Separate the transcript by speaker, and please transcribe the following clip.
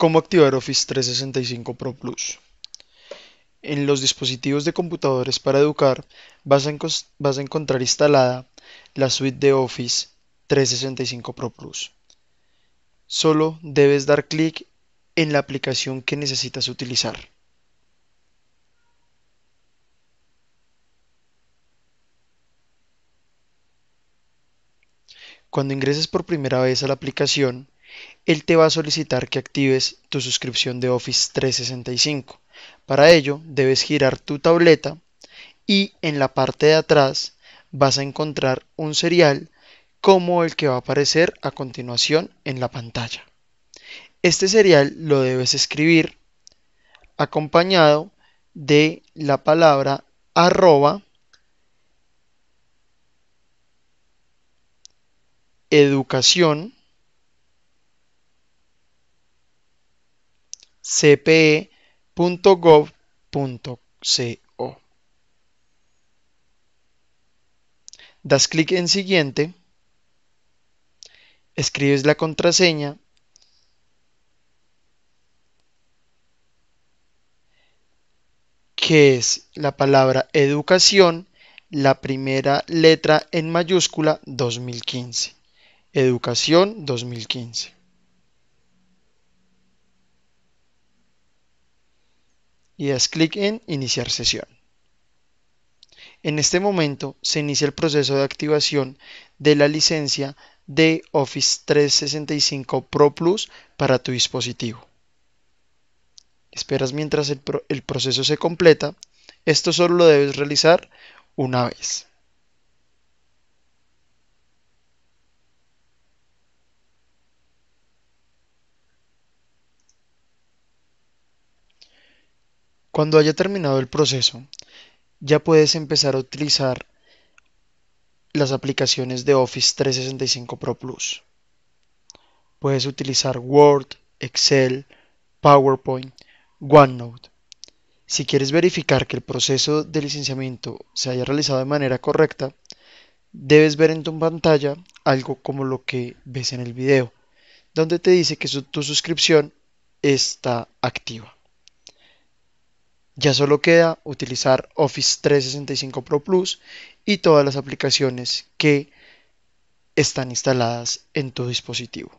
Speaker 1: ¿Cómo activar Office 365 Pro Plus? En los dispositivos de computadores para educar vas a, vas a, encontrar instalada la suite de Office 365 Pro Plus. Solo debes dar clic en la aplicación que necesitas utilizar. Cuando ingreses por primera vez a la aplicación, él te va a solicitar que actives tu suscripción de Office 365. Para ello, debes girar tu tableta y en la parte de atrás vas a encontrar un serial como el que va a aparecer a continuación en la pantalla. Este serial lo debes escribir acompañado de la palabra arroba educación cpe.gov.co. Das clic en Siguiente, escribes la contraseña que es la palabra educación, la primera letra en mayúscula 2015. Educación 2015. y das clic en Iniciar sesión. En este momento se inicia el proceso de activación de la licencia de Office 365 Pro Plus para tu dispositivo. Esperas mientras el proceso se completa. Esto solo lo debes realizar una vez. Cuando haya terminado el proceso, ya puedes empezar a utilizar las aplicaciones de Office 365 Pro Plus. Puedes utilizar Word, Excel, PowerPoint, OneNote. Si quieres verificar que el proceso de licenciamiento se haya realizado de manera correcta, debes ver en tu pantalla algo como lo que ves en el video, donde te dice que tu suscripción está activa. Ya solo queda utilizar Office 365 Pro Plus y todas las aplicaciones que están instaladas en tu dispositivo.